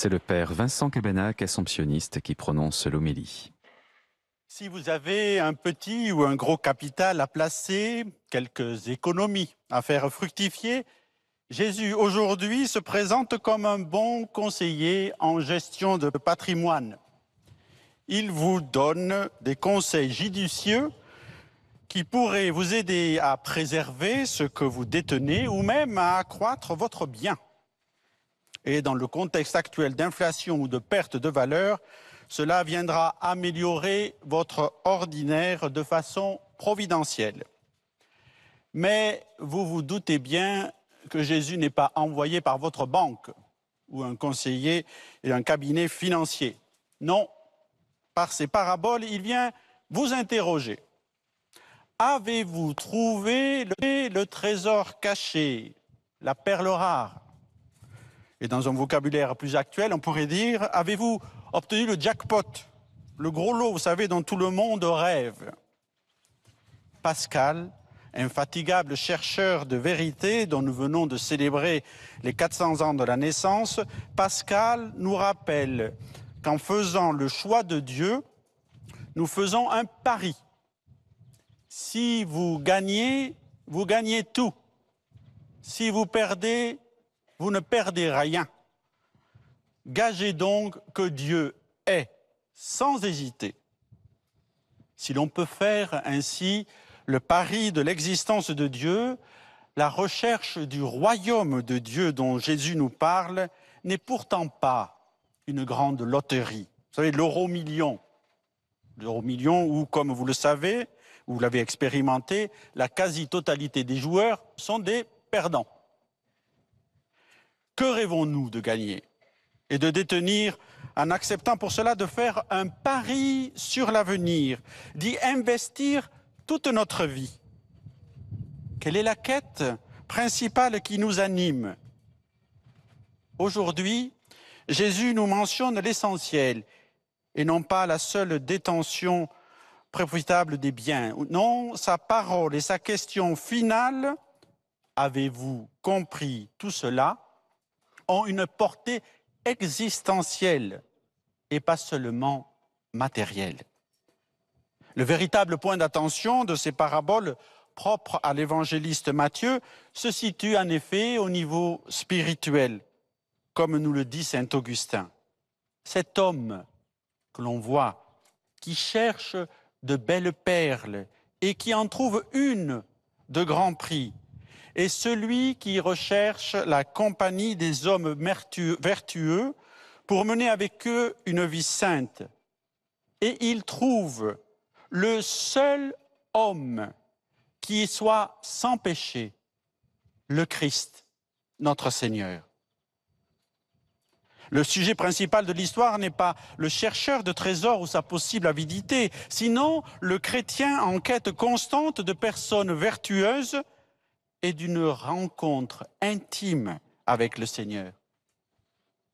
C'est le père Vincent Cabanac, assomptionniste, qui prononce l'homélie. Si vous avez un petit ou un gros capital à placer, quelques économies à faire fructifier, Jésus aujourd'hui se présente comme un bon conseiller en gestion de patrimoine. Il vous donne des conseils judicieux qui pourraient vous aider à préserver ce que vous détenez ou même à accroître votre bien. Et dans le contexte actuel d'inflation ou de perte de valeur, cela viendra améliorer votre ordinaire de façon providentielle. Mais vous vous doutez bien que Jésus n'est pas envoyé par votre banque ou un conseiller et un cabinet financier. Non, par ses paraboles, il vient vous interroger. Avez-vous trouvé le trésor caché, la perle rare et dans un vocabulaire plus actuel, on pourrait dire, avez-vous obtenu le jackpot Le gros lot, vous savez, dont tout le monde rêve. Pascal, infatigable chercheur de vérité dont nous venons de célébrer les 400 ans de la naissance, Pascal nous rappelle qu'en faisant le choix de Dieu, nous faisons un pari. Si vous gagnez, vous gagnez tout. Si vous perdez, vous ne perdez rien. Gagez donc que Dieu est, sans hésiter. Si l'on peut faire ainsi le pari de l'existence de Dieu, la recherche du royaume de Dieu dont Jésus nous parle n'est pourtant pas une grande loterie. Vous savez, l'euro million. L'euro million où, comme vous le savez, vous l'avez expérimenté, la quasi-totalité des joueurs sont des perdants. Que rêvons-nous de gagner et de détenir en acceptant pour cela de faire un pari sur l'avenir, d'y investir toute notre vie Quelle est la quête principale qui nous anime Aujourd'hui, Jésus nous mentionne l'essentiel et non pas la seule détention profitable des biens. Non, sa parole et sa question finale, avez-vous compris tout cela ont une portée existentielle et pas seulement matérielle. Le véritable point d'attention de ces paraboles propres à l'évangéliste Matthieu se situe en effet au niveau spirituel, comme nous le dit Saint Augustin. Cet homme que l'on voit, qui cherche de belles perles et qui en trouve une de grand prix, et celui qui recherche la compagnie des hommes vertueux pour mener avec eux une vie sainte. Et il trouve le seul homme qui soit sans péché, le Christ, notre Seigneur. Le sujet principal de l'histoire n'est pas le chercheur de trésors ou sa possible avidité, sinon le chrétien en quête constante de personnes vertueuses et d'une rencontre intime avec le Seigneur.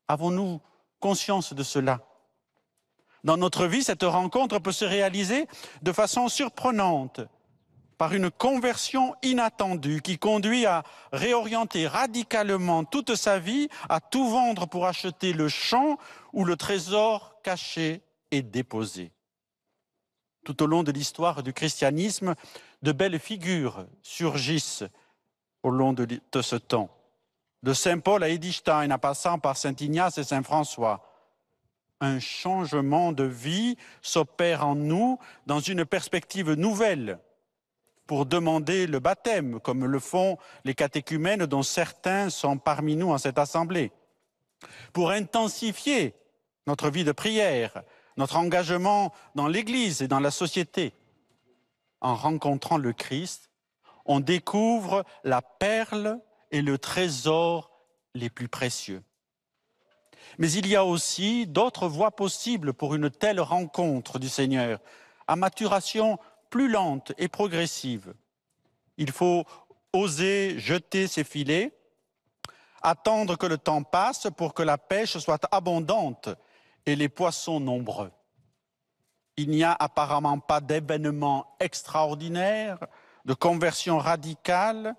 Avons-nous conscience de cela Dans notre vie, cette rencontre peut se réaliser de façon surprenante, par une conversion inattendue qui conduit à réorienter radicalement toute sa vie, à tout vendre pour acheter le champ où le trésor caché est déposé. Tout au long de l'histoire du christianisme, de belles figures surgissent au long de, ce temps. De Saint Paul à Edith Stein, en passant par Saint Ignace et Saint François, un changement de vie s'opère en nous dans une perspective nouvelle pour demander le baptême, comme le font les catéchumènes dont certains sont parmi nous en cette assemblée, pour intensifier notre vie de prière, notre engagement dans l'Église et dans la société, en rencontrant le Christ on découvre la perle et le trésor les plus précieux. Mais il y a aussi d'autres voies possibles pour une telle rencontre du Seigneur, à maturation plus lente et progressive. Il faut oser jeter ses filets, attendre que le temps passe pour que la pêche soit abondante et les poissons nombreux. Il n'y a apparemment pas d'événement extraordinaire de conversion radicale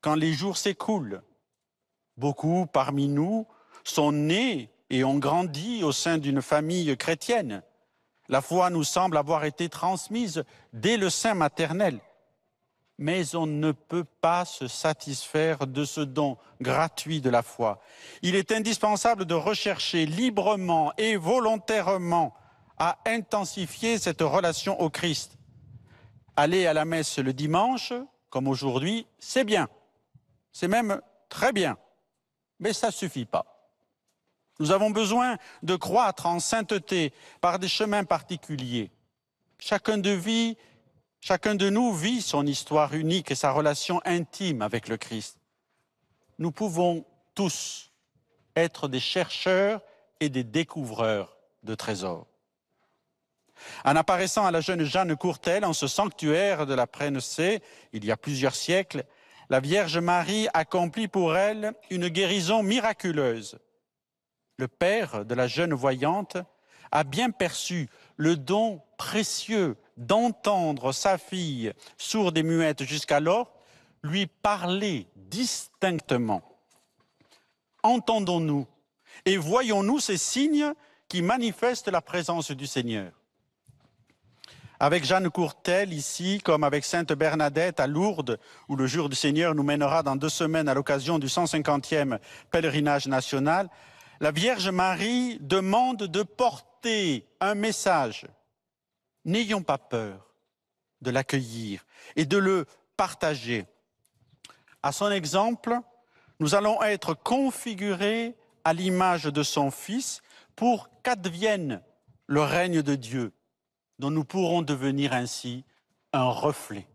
quand les jours s'écoulent. Beaucoup parmi nous sont nés et ont grandi au sein d'une famille chrétienne. La foi nous semble avoir été transmise dès le sein maternel. Mais on ne peut pas se satisfaire de ce don gratuit de la foi. Il est indispensable de rechercher librement et volontairement à intensifier cette relation au Christ aller à la messe le dimanche, comme aujourd'hui, c'est bien. C'est même très bien. Mais ça ne suffit pas. Nous avons besoin de croître en sainteté par des chemins particuliers. Chacun de, chacun de nous vit son histoire unique et sa relation intime avec le Christ. Nous pouvons tous être des chercheurs et des découvreurs de trésors. En apparaissant à la jeune Jeanne Courtel en ce sanctuaire de la Prénecée, il y a plusieurs siècles, la Vierge Marie accomplit pour elle une guérison miraculeuse. Le père de la jeune voyante a bien perçu le don précieux d'entendre sa fille, sourde et muette jusqu'alors, lui parler distinctement. Entendons-nous et voyons-nous ces signes qui manifestent la présence du Seigneur. Avec Jeanne Courtel ici, comme avec Sainte Bernadette à Lourdes, où le jour du Seigneur nous mènera dans deux semaines à l'occasion du 150e pèlerinage national, la Vierge Marie demande de porter un message. N'ayons pas peur de l'accueillir et de le partager. À son exemple, nous allons être configurés à l'image de son Fils pour qu'advienne le règne de Dieu dont nous pourrons devenir ainsi un reflet.